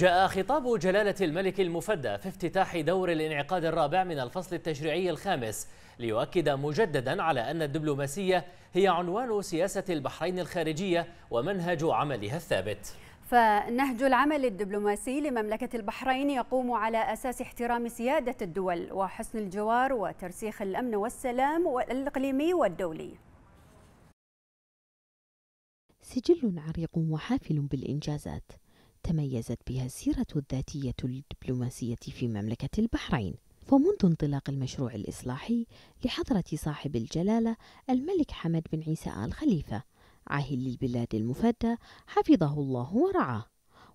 جاء خطاب جلالة الملك المفدى في افتتاح دور الانعقاد الرابع من الفصل التشريعي الخامس ليؤكد مجددا على أن الدبلوماسية هي عنوان سياسة البحرين الخارجية ومنهج عملها الثابت فنهج العمل الدبلوماسي لمملكة البحرين يقوم على أساس احترام سيادة الدول وحسن الجوار وترسيخ الأمن والسلام الإقليمي والدولي سجل عريق وحافل بالإنجازات تميزت بها السيرة الذاتية الدبلوماسية في مملكة البحرين ومنذ انطلاق المشروع الإصلاحي لحضرة صاحب الجلالة الملك حمد بن عيسى آل خليفة عاهل البلاد المفدى حفظه الله ورعاه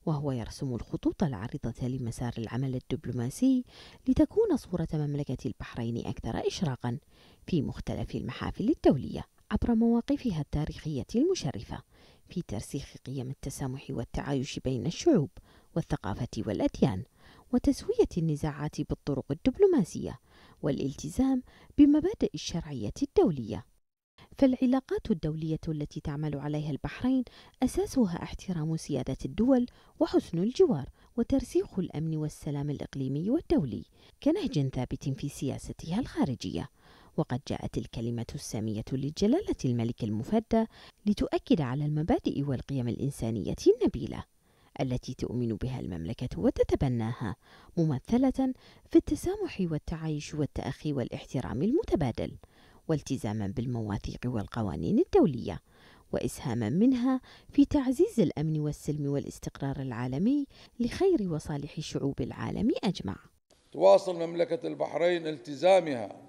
وهو يرسم الخطوط العريضة لمسار العمل الدبلوماسي لتكون صورة مملكة البحرين أكثر إشراقا في مختلف المحافل الدولية عبر مواقفها التاريخية المشرفة في ترسيخ قيم التسامح والتعايش بين الشعوب والثقافة والأديان وتسوية النزاعات بالطرق الدبلوماسية والالتزام بمبادئ الشرعية الدولية فالعلاقات الدولية التي تعمل عليها البحرين أساسها احترام سيادة الدول وحسن الجوار وترسيخ الأمن والسلام الإقليمي والدولي كنهج ثابت في سياستها الخارجية وقد جاءت الكلمة السامية لجلالة الملك المفدى لتؤكد على المبادئ والقيم الإنسانية النبيلة التي تؤمن بها المملكة وتتبناها ممثلة في التسامح والتعايش والتأخي والاحترام المتبادل والتزاما بالمواثيق والقوانين الدولية وإسهاما منها في تعزيز الأمن والسلم والاستقرار العالمي لخير وصالح شعوب العالم أجمع تواصل مملكة البحرين التزامها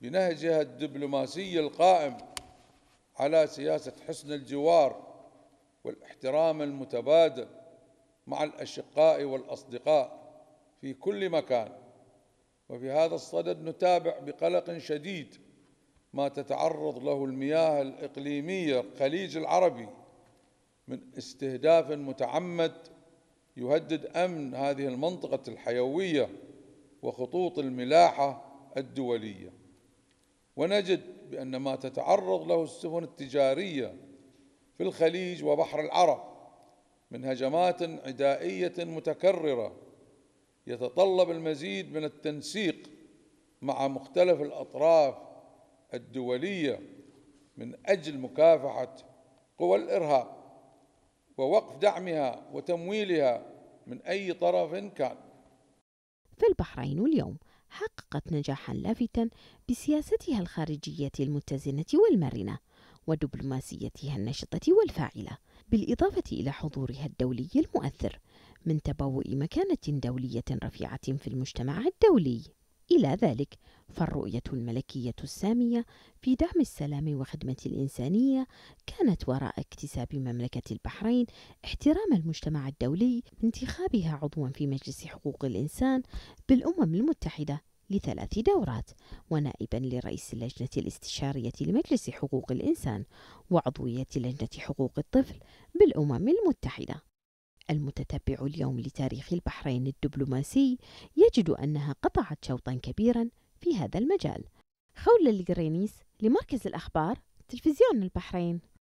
بنهجها الدبلوماسي القائم على سياسة حسن الجوار والاحترام المتبادل مع الأشقاء والأصدقاء في كل مكان وفي هذا الصدد نتابع بقلق شديد ما تتعرض له المياه الإقليمية الخليج العربي من استهداف متعمد يهدد أمن هذه المنطقة الحيوية وخطوط الملاحة الدولية ونجد بأن ما تتعرض له السفن التجارية في الخليج وبحر العرب من هجمات عدائية متكررة يتطلب المزيد من التنسيق مع مختلف الأطراف الدولية من أجل مكافحة قوى الإرهاب ووقف دعمها وتمويلها من أي طرف كان في البحرين اليوم حققت نجاحا لافتا بسياستها الخارجية المتزنة والمرنة ودبلوماسيتها النشطة والفاعلة بالإضافة إلى حضورها الدولي المؤثر من تبوء مكانة دولية رفيعة في المجتمع الدولي إلى ذلك فالرؤية الملكية السامية في دعم السلام وخدمة الإنسانية كانت وراء اكتساب مملكة البحرين احترام المجتمع الدولي بانتخابها عضوا في مجلس حقوق الإنسان بالأمم المتحدة لثلاث دورات ونائبا لرئيس اللجنة الاستشارية لمجلس حقوق الإنسان وعضوية لجنة حقوق الطفل بالأمم المتحدة المتتبع اليوم لتاريخ البحرين الدبلوماسي يجد أنها قطعت شوطا كبيرا في هذا المجال خولة الجرينيس لمركز الأخبار تلفزيون البحرين